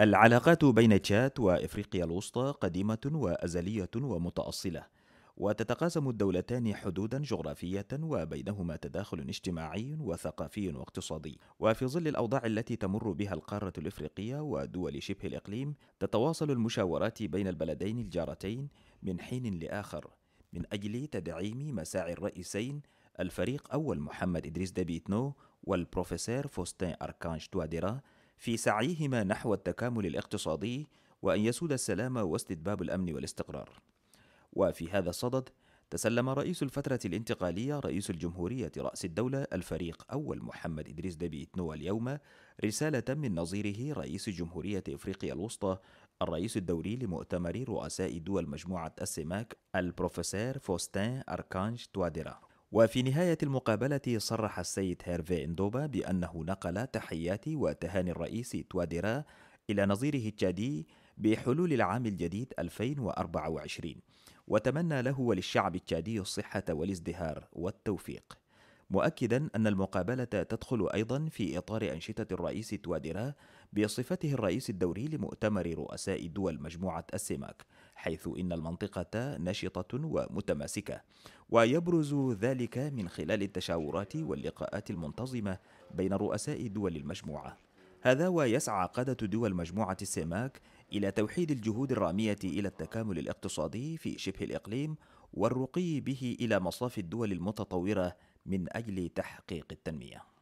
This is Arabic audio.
العلاقات بين تشاد وافريقيا الوسطى قديمه وازليه ومتاصله وتتقاسم الدولتان حدودا جغرافيه وبينهما تداخل اجتماعي وثقافي واقتصادي وفي ظل الاوضاع التي تمر بها القاره الافريقيه ودول شبه الاقليم تتواصل المشاورات بين البلدين الجارتين من حين لاخر من اجل تدعيم مساعي الرئيسين الفريق اول محمد ادريس دبيتنو والبروفيسور فوستين اركانش تواديرا في سعيهما نحو التكامل الاقتصادي وأن يسود السلام واستتباب الأمن والاستقرار. وفي هذا الصدد تسلم رئيس الفترة الانتقالية رئيس الجمهورية رأس الدولة الفريق أول محمد إدريس دبي اتنو اليوم رسالة من نظيره رئيس جمهورية إفريقيا الوسطى الرئيس الدوري لمؤتمر رؤساء دول مجموعة السماك البروفيسور فوستان أركانج تواديرا وفي نهاية المقابلة صرح السيد هيرفي اندوبا بأنه نقل تحيات وتهاني الرئيس تواديرا إلى نظيره التشادي بحلول العام الجديد 2024 وتمنى له وللشعب التشادي الصحة والازدهار والتوفيق مؤكدا أن المقابلة تدخل أيضا في إطار أنشطة الرئيس توادرا بصفته الرئيس الدوري لمؤتمر رؤساء دول مجموعة السماك حيث إن المنطقة نشطة ومتماسكة ويبرز ذلك من خلال التشاورات واللقاءات المنتظمة بين رؤساء دول المجموعة هذا ويسعى قادة دول مجموعة السماك إلى توحيد الجهود الرامية إلى التكامل الاقتصادي في شبه الإقليم والرقي به إلى مصاف الدول المتطورة من أجل تحقيق التنمية